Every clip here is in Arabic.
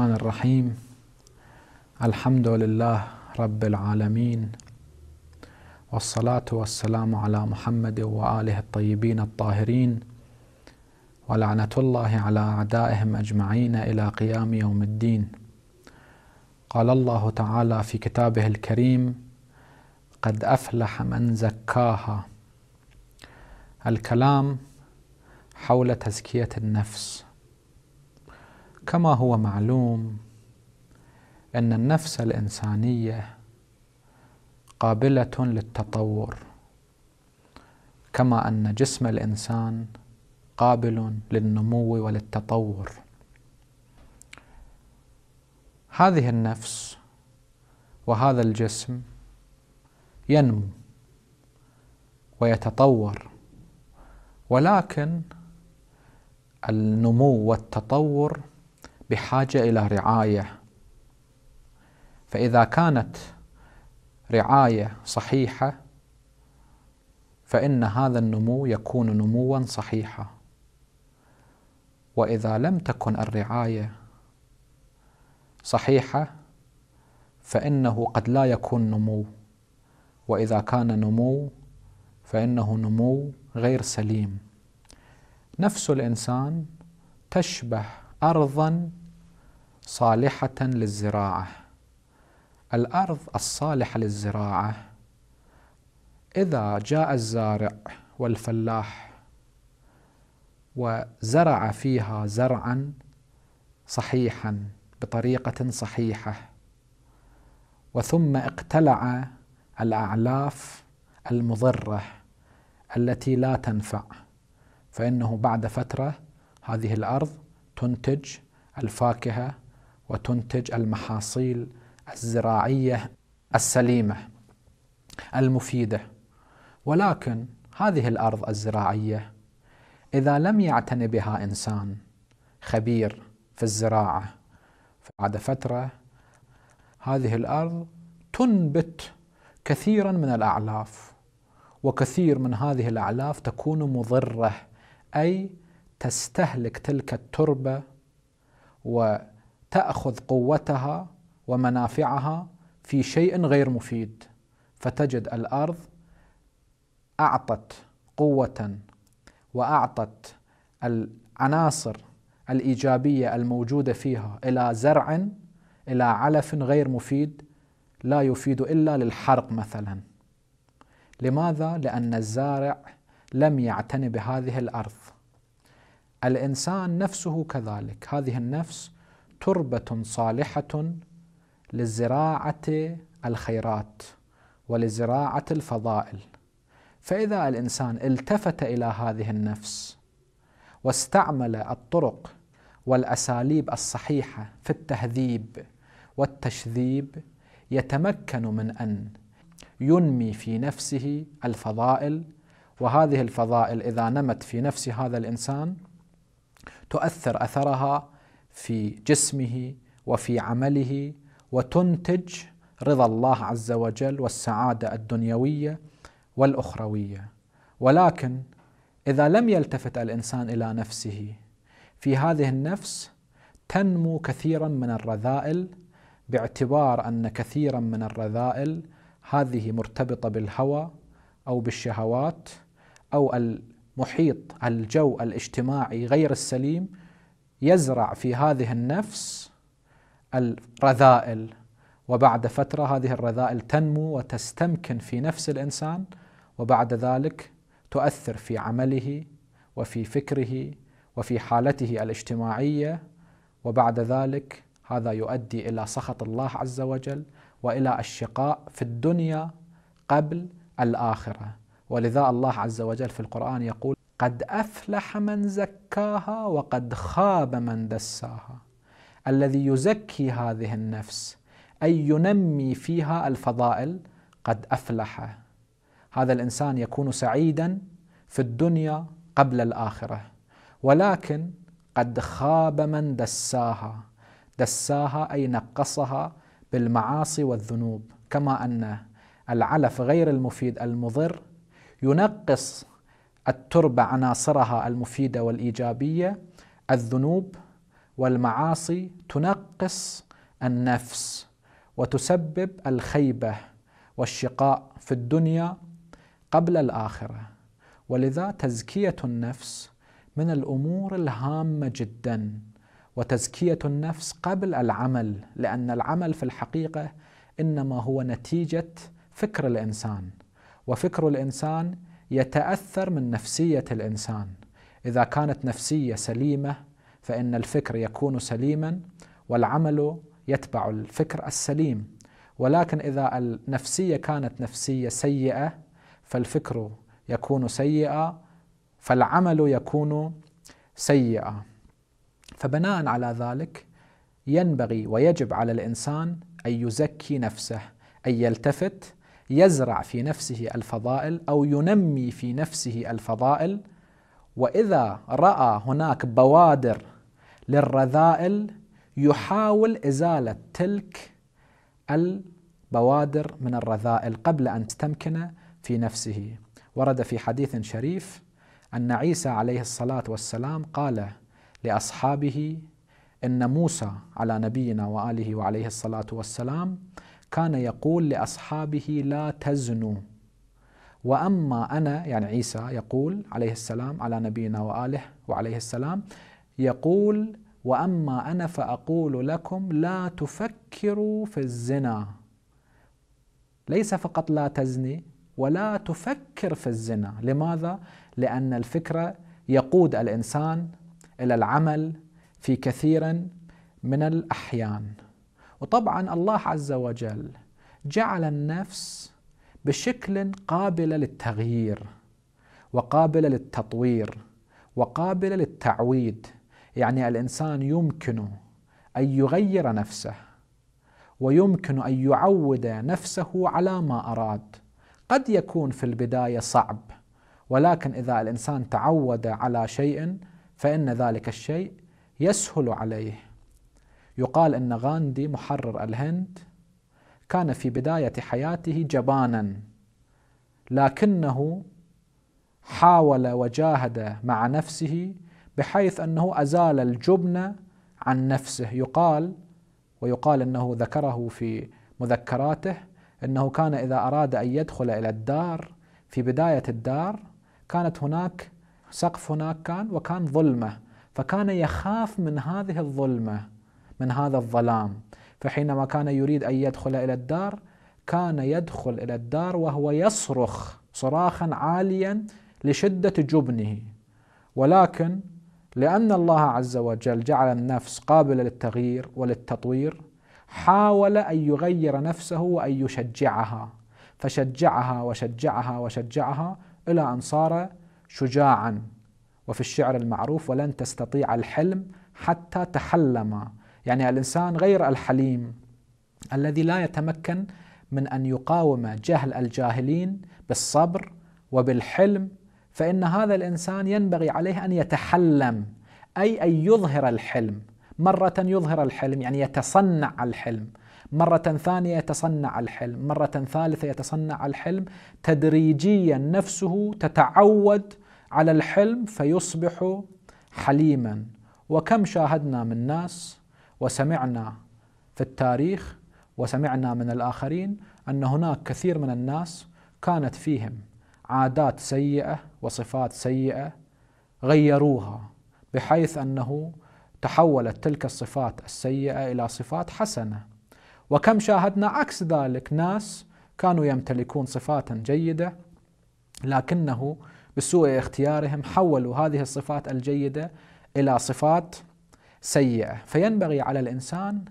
الرحمن الرحيم الحمد لله رب العالمين والصلاة والسلام على محمد وآله الطيبين الطاهرين ولعنة الله على أعدائهم أجمعين إلى قيام يوم الدين قال الله تعالى في كتابه الكريم قد أفلح من زكاها الكلام حول تزكية النفس كما هو معلوم ان النفس الانسانيه قابله للتطور كما ان جسم الانسان قابل للنمو وللتطور هذه النفس وهذا الجسم ينمو ويتطور ولكن النمو والتطور بحاجة إلى رعاية فإذا كانت رعاية صحيحة فإن هذا النمو يكون نموا صحيحا وإذا لم تكن الرعاية صحيحة فإنه قد لا يكون نمو وإذا كان نمو فإنه نمو غير سليم نفس الإنسان تشبه أرضا صالحة للزراعة الأرض الصالحة للزراعة إذا جاء الزارع والفلاح وزرع فيها زرعا صحيحا بطريقة صحيحة وثم اقتلع الأعلاف المضرة التي لا تنفع فإنه بعد فترة هذه الأرض تنتج الفاكهة وتنتج المحاصيل الزراعيه السليمه المفيده ولكن هذه الارض الزراعيه اذا لم يعتني بها انسان خبير في الزراعه بعد فتره هذه الارض تنبت كثيرا من الاعلاف وكثير من هذه الاعلاف تكون مضره اي تستهلك تلك التربه و تاخذ قوتها ومنافعها في شيء غير مفيد فتجد الارض اعطت قوه واعطت العناصر الايجابيه الموجوده فيها الى زرع الى علف غير مفيد لا يفيد الا للحرق مثلا لماذا لان الزارع لم يعتني بهذه الارض الانسان نفسه كذلك هذه النفس تربة صالحة لزراعة الخيرات ولزراعة الفضائل فإذا الإنسان التفت إلى هذه النفس واستعمل الطرق والأساليب الصحيحة في التهذيب والتشذيب يتمكن من أن ينمي في نفسه الفضائل وهذه الفضائل إذا نمت في نفس هذا الإنسان تؤثر أثرها في جسمه وفي عمله وتنتج رضا الله عز وجل والسعاده الدنيويه والاخرويه ولكن اذا لم يلتفت الانسان الى نفسه في هذه النفس تنمو كثيرا من الرذائل باعتبار ان كثيرا من الرذائل هذه مرتبطه بالهوى او بالشهوات او المحيط الجو الاجتماعي غير السليم يزرع في هذه النفس الرذائل وبعد فتره هذه الرذائل تنمو وتستمكن في نفس الانسان وبعد ذلك تؤثر في عمله وفي فكره وفي حالته الاجتماعيه وبعد ذلك هذا يؤدي الى سخط الله عز وجل والى الشقاء في الدنيا قبل الاخره ولذا الله عز وجل في القران يقول قد افلح من زكاها وقد خاب من دساها الذي يزكي هذه النفس اي ينمي فيها الفضائل قد افلح هذا الانسان يكون سعيدا في الدنيا قبل الاخره ولكن قد خاب من دساها دساها اي نقصها بالمعاصي والذنوب كما ان العلف غير المفيد المضر ينقص التربه عناصرها المفيده والايجابيه الذنوب والمعاصي تنقص النفس وتسبب الخيبه والشقاء في الدنيا قبل الاخره ولذا تزكيه النفس من الامور الهامه جدا وتزكيه النفس قبل العمل لان العمل في الحقيقه انما هو نتيجه فكر الانسان وفكر الانسان يتاثر من نفسيه الانسان اذا كانت نفسيه سليمه فان الفكر يكون سليما والعمل يتبع الفكر السليم ولكن اذا النفسيه كانت نفسيه سيئه فالفكر يكون سيئا فالعمل يكون سيئا فبناء على ذلك ينبغي ويجب على الانسان ان يزكي نفسه ان يلتفت يزرع في نفسه الفضائل او ينمي في نفسه الفضائل واذا راى هناك بوادر للرذائل يحاول ازاله تلك البوادر من الرذائل قبل ان تستمكن في نفسه ورد في حديث شريف ان عيسى عليه الصلاه والسلام قال لاصحابه ان موسى على نبينا واله وعليه الصلاه والسلام كان يقول لاصحابه لا تزنوا واما انا يعني عيسى يقول عليه السلام على نبينا واله وعليه السلام يقول واما انا فاقول لكم لا تفكروا في الزنا ليس فقط لا تزني ولا تفكر في الزنا لماذا لان الفكره يقود الانسان الى العمل في كثير من الاحيان وطبعا الله عز وجل جعل النفس بشكل قابل للتغيير وقابل للتطوير وقابل للتعويد يعني الانسان يمكنه ان يغير نفسه ويمكن ان يعود نفسه على ما اراد قد يكون في البدايه صعب ولكن اذا الانسان تعود على شيء فان ذلك الشيء يسهل عليه يقال أن غاندي محرر الهند كان في بداية حياته جبانا لكنه حاول وجاهد مع نفسه بحيث أنه أزال الجبن عن نفسه يقال ويقال أنه ذكره في مذكراته أنه كان إذا أراد أن يدخل إلى الدار في بداية الدار كانت هناك سقف هناك كان وكان ظلمة فكان يخاف من هذه الظلمة من هذا الظلام فحينما كان يريد أن يدخل إلى الدار كان يدخل إلى الدار وهو يصرخ صراخا عاليا لشدة جبنه ولكن لأن الله عز وجل جعل النفس قابلة للتغيير وللتطوير حاول أن يغير نفسه وأن يشجعها فشجعها وشجعها وشجعها إلى أن صار شجاعا وفي الشعر المعروف ولن تستطيع الحلم حتى تحلم يعني الانسان غير الحليم الذي لا يتمكن من ان يقاوم جهل الجاهلين بالصبر وبالحلم فان هذا الانسان ينبغي عليه ان يتحلم اي ان يظهر الحلم مره يظهر الحلم يعني يتصنع الحلم مرة ثانية يتصنع الحلم، مرة ثالثة يتصنع الحلم، تدريجيا نفسه تتعود على الحلم فيصبح حليما، وكم شاهدنا من ناس وسمعنا في التاريخ وسمعنا من الاخرين ان هناك كثير من الناس كانت فيهم عادات سيئه وصفات سيئه غيروها بحيث انه تحولت تلك الصفات السيئه الى صفات حسنه وكم شاهدنا عكس ذلك ناس كانوا يمتلكون صفات جيده لكنه بسوء اختيارهم حولوا هذه الصفات الجيده الى صفات سيئه فينبغي على الانسان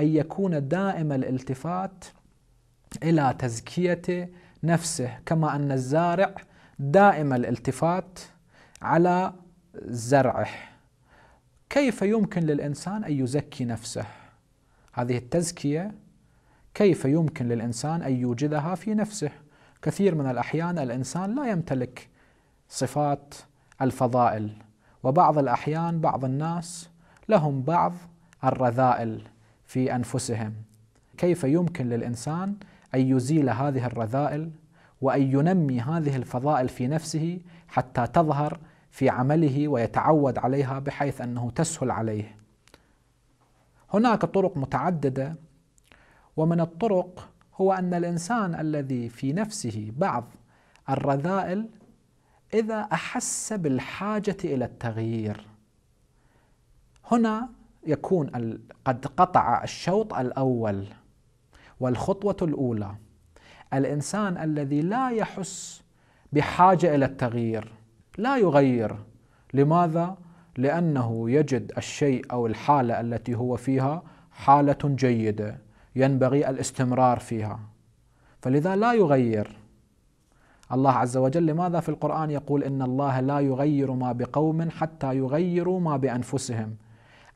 ان يكون دائم الالتفات الى تزكيه نفسه كما ان الزارع دائم الالتفات على زرعه كيف يمكن للانسان ان يزكي نفسه هذه التزكيه كيف يمكن للانسان ان يوجدها في نفسه كثير من الاحيان الانسان لا يمتلك صفات الفضائل وبعض الاحيان بعض الناس لهم بعض الرذائل في انفسهم كيف يمكن للانسان ان يزيل هذه الرذائل وان ينمي هذه الفضائل في نفسه حتى تظهر في عمله ويتعود عليها بحيث انه تسهل عليه هناك طرق متعدده ومن الطرق هو ان الانسان الذي في نفسه بعض الرذائل اذا احس بالحاجه الى التغيير هنا يكون قد قطع الشوط الاول والخطوه الاولى الانسان الذي لا يحس بحاجه الى التغيير لا يغير لماذا لانه يجد الشيء او الحاله التي هو فيها حاله جيده ينبغي الاستمرار فيها فلذا لا يغير الله عز وجل لماذا في القرآن يقول إن الله لا يغير ما بقوم حتى يغيروا ما بأنفسهم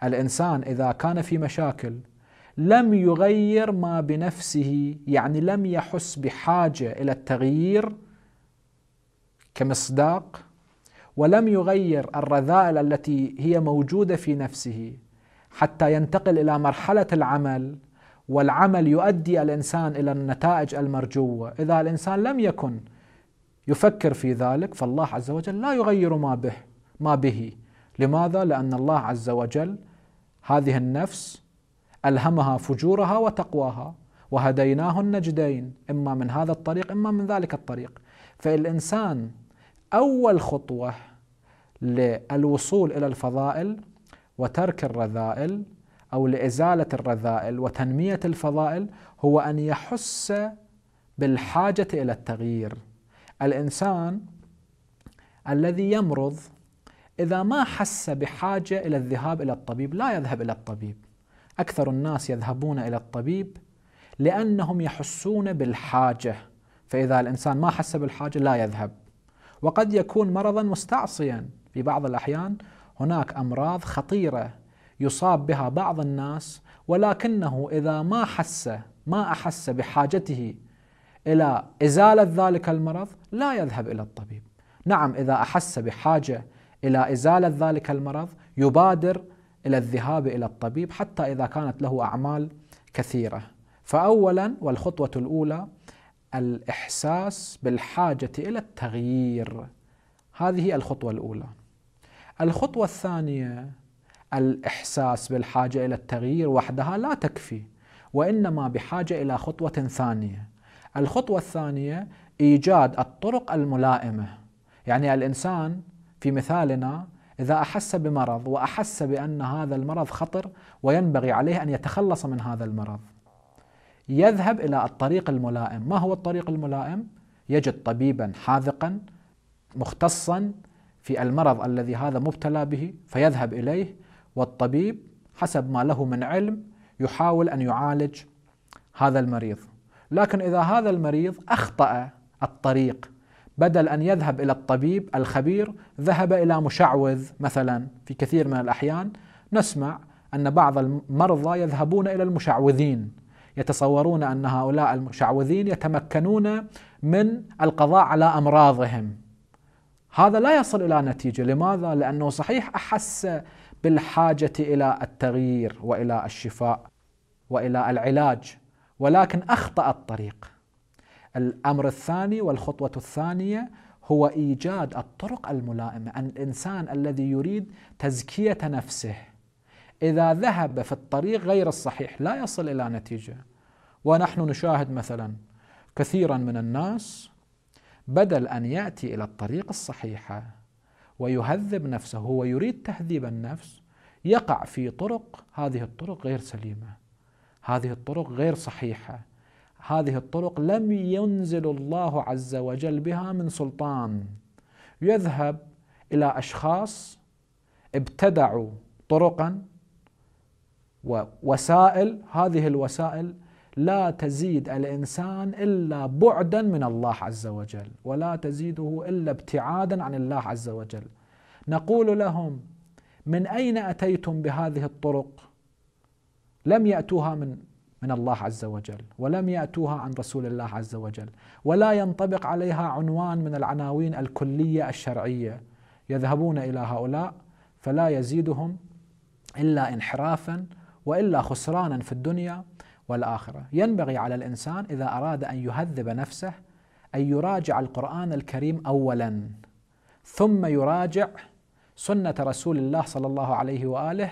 الانسان اذا كان في مشاكل لم يغير ما بنفسه يعني لم يحس بحاجه الى التغيير كمصداق ولم يغير الرذائل التي هي موجوده في نفسه حتى ينتقل الى مرحله العمل والعمل يؤدي الانسان الى النتائج المرجوه، اذا الانسان لم يكن يفكر في ذلك فالله عز وجل لا يغير ما به ما به، لماذا؟ لان الله عز وجل هذه النفس ألهمها فجورها وتقواها وهديناه النجدين إما من هذا الطريق إما من ذلك الطريق فالإنسان أول خطوة للوصول إلى الفضائل وترك الرذائل أو لإزالة الرذائل وتنمية الفضائل هو أن يحس بالحاجة إلى التغيير الإنسان الذي يمرض إذا ما حس بحاجة إلى الذهاب إلى الطبيب لا يذهب إلى الطبيب أكثر الناس يذهبون إلى الطبيب لأنهم يحسون بالحاجة فإذا الإنسان ما حس بالحاجة لا يذهب وقد يكون مرضا مستعصيا في بعض الأحيان هناك أمراض خطيرة يصاب بها بعض الناس ولكنه إذا ما حس ما أحس بحاجته إلى إزالة ذلك المرض لا يذهب إلى الطبيب نعم إذا أحس بحاجة الى ازاله ذلك المرض يبادر الى الذهاب الى الطبيب حتى اذا كانت له اعمال كثيره فاولا والخطوه الاولى الاحساس بالحاجه الى التغيير هذه الخطوه الاولى الخطوه الثانيه الاحساس بالحاجه الى التغيير وحدها لا تكفي وانما بحاجه الى خطوه ثانيه الخطوه الثانيه ايجاد الطرق الملائمه يعني الانسان في مثالنا إذا أحس بمرض وأحس بأن هذا المرض خطر وينبغي عليه أن يتخلص من هذا المرض يذهب إلى الطريق الملائم ما هو الطريق الملائم؟ يجد طبيبا حاذقا مختصا في المرض الذي هذا مبتلى به فيذهب إليه والطبيب حسب ما له من علم يحاول أن يعالج هذا المريض لكن إذا هذا المريض أخطأ الطريق بدل أن يذهب إلى الطبيب الخبير ذهب إلى مشعوذ مثلا في كثير من الأحيان نسمع أن بعض المرضى يذهبون إلى المشعوذين يتصورون أن هؤلاء المشعوذين يتمكنون من القضاء على أمراضهم هذا لا يصل إلى نتيجة لماذا؟ لأنه صحيح أحس بالحاجة إلى التغيير وإلى الشفاء وإلى العلاج ولكن أخطأ الطريق الأمر الثاني والخطوة الثانية هو إيجاد الطرق الملائمة الإنسان الذي يريد تزكية نفسه إذا ذهب في الطريق غير الصحيح لا يصل إلى نتيجة ونحن نشاهد مثلا كثيرا من الناس بدل أن يأتي إلى الطريق الصحيحة ويهذب نفسه هو يريد تهذيب النفس يقع في طرق هذه الطرق غير سليمة هذه الطرق غير صحيحة هذه الطرق لم ينزل الله عز وجل بها من سلطان يذهب إلى أشخاص ابتدعوا طرقا ووسائل هذه الوسائل لا تزيد الانسان الا بعدا من الله عز وجل ولا تزيده الا ابتعادا عن الله عز وجل نقول لهم من اين اتيتم بهذه الطرق لم ياتوها من من الله عز وجل ولم ياتوها عن رسول الله عز وجل ولا ينطبق عليها عنوان من العناوين الكليه الشرعيه يذهبون الى هؤلاء فلا يزيدهم الا انحرافا والا خسرانا في الدنيا والاخره ينبغي على الانسان اذا اراد ان يهذب نفسه ان يراجع القران الكريم اولا ثم يراجع سنه رسول الله صلى الله عليه واله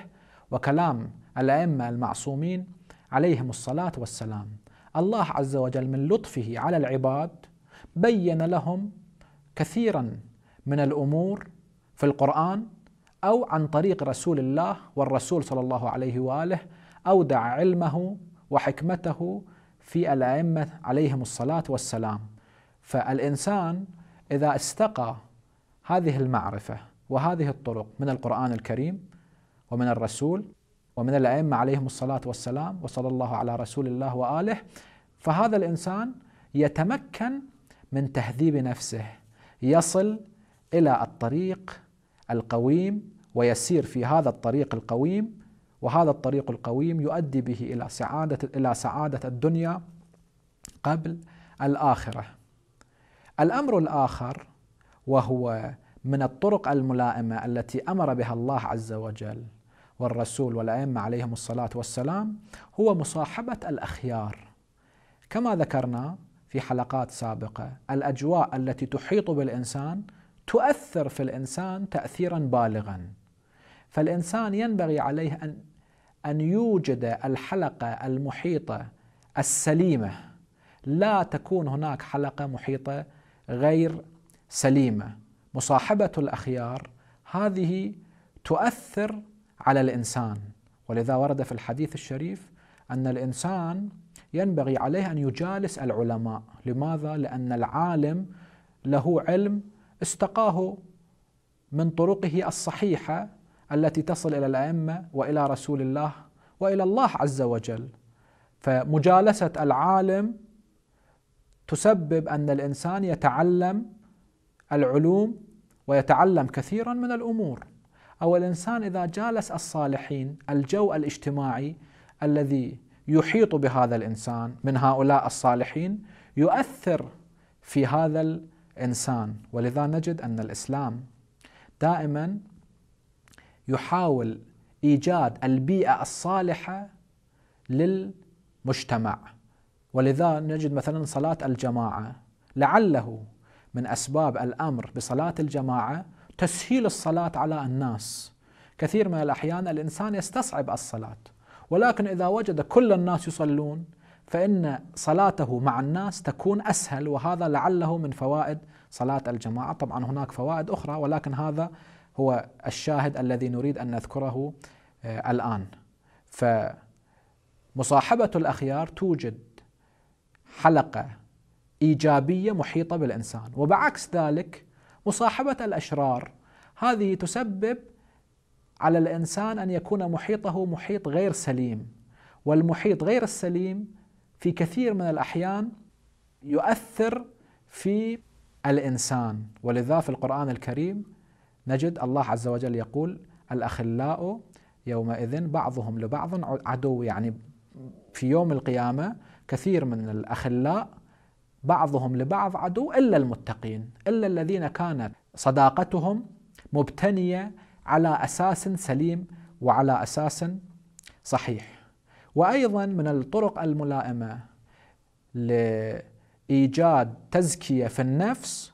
وكلام الائمه المعصومين عليهم الصلاة والسلام الله عز وجل من لطفه على العباد بين لهم كثيرا من الأمور في القرآن أو عن طريق رسول الله والرسول صلى الله عليه وآله أودع علمه وحكمته في الأئمة عليهم الصلاة والسلام فالإنسان إذا استقى هذه المعرفة وهذه الطرق من القرآن الكريم ومن الرسول ومن الأئمة عليهم الصلاة والسلام وصلى الله على رسول الله وآله فهذا الإنسان يتمكن من تهذيب نفسه يصل إلى الطريق القويم ويسير في هذا الطريق القويم وهذا الطريق القويم يؤدي به إلى سعادة إلى سعادة الدنيا قبل الآخرة الأمر الآخر وهو من الطرق الملائمة التي أمر بها الله عز وجل والرسول والأئمة عليهم الصلاة والسلام هو مصاحبة الأخيار كما ذكرنا في حلقات سابقة الأجواء التي تحيط بالإنسان تؤثر في الإنسان تأثيرا بالغا فالإنسان ينبغي عليه أن أن يوجد الحلقة المحيطة السليمة لا تكون هناك حلقة محيطة غير سليمة مصاحبة الأخيار هذه تؤثر على الانسان ولذا ورد في الحديث الشريف ان الانسان ينبغي عليه ان يجالس العلماء، لماذا؟ لان العالم له علم استقاه من طرقه الصحيحه التي تصل الى الائمه والى رسول الله والى الله عز وجل. فمجالسه العالم تسبب ان الانسان يتعلم العلوم ويتعلم كثيرا من الامور. أو الإنسان إذا جالس الصالحين الجو الاجتماعي الذي يحيط بهذا الإنسان من هؤلاء الصالحين يؤثر في هذا الإنسان ولذا نجد أن الإسلام دائما يحاول إيجاد البيئة الصالحة للمجتمع ولذا نجد مثلا صلاة الجماعة لعله من أسباب الأمر بصلاة الجماعة تسهيل الصلاة على الناس كثير من الأحيان الإنسان يستصعب الصلاة ولكن إذا وجد كل الناس يصلون فإن صلاته مع الناس تكون أسهل وهذا لعله من فوائد صلاة الجماعة طبعا هناك فوائد أخرى ولكن هذا هو الشاهد الذي نريد أن نذكره آه، الآن فمصاحبة الأخيار توجد حلقة إيجابية محيطة بالإنسان وبعكس ذلك مصاحبة الأشرار هذه تسبب على الإنسان أن يكون محيطه محيط غير سليم والمحيط غير السليم في كثير من الأحيان يؤثر في الإنسان ولذا في القرآن الكريم نجد الله عز وجل يقول الأخلاء يومئذ بعضهم لبعض عدو يعني في يوم القيامة كثير من الأخلاء بعضهم لبعض عدو إلا المتقين إلا الذين كانت صداقتهم مبتنية على أساس سليم وعلى أساس صحيح وأيضا من الطرق الملائمة لإيجاد تزكية في النفس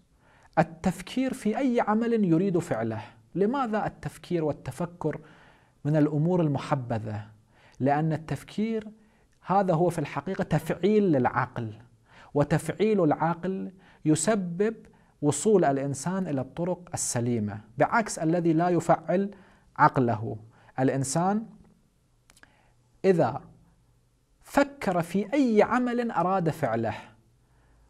التفكير في أي عمل يريد فعله لماذا التفكير والتفكر من الأمور المحبذة لأن التفكير هذا هو في الحقيقة تفعيل للعقل وتفعيل العقل يسبب وصول الانسان الى الطرق السليمه بعكس الذي لا يفعل عقله الانسان اذا فكر في اي عمل اراد فعله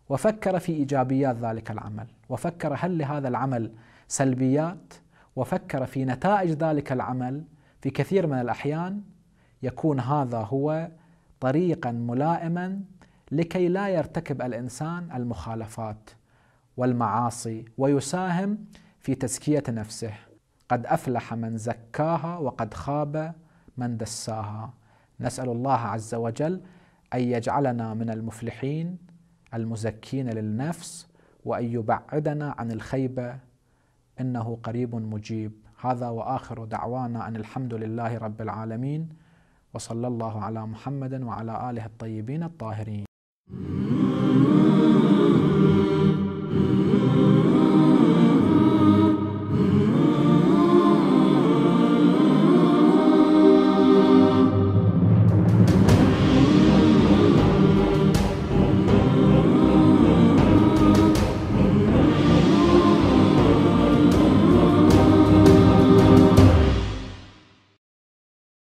وفكر في ايجابيات ذلك العمل وفكر هل لهذا العمل سلبيات وفكر في نتائج ذلك العمل في كثير من الاحيان يكون هذا هو طريقا ملائما لكي لا يرتكب الانسان المخالفات والمعاصي ويساهم في تزكيه نفسه قد افلح من زكاها وقد خاب من دساها نسال الله عز وجل ان يجعلنا من المفلحين المزكين للنفس وان يبعدنا عن الخيبه انه قريب مجيب هذا واخر دعوانا ان الحمد لله رب العالمين وصلى الله على محمد وعلى اله الطيبين الطاهرين Mm-hmm.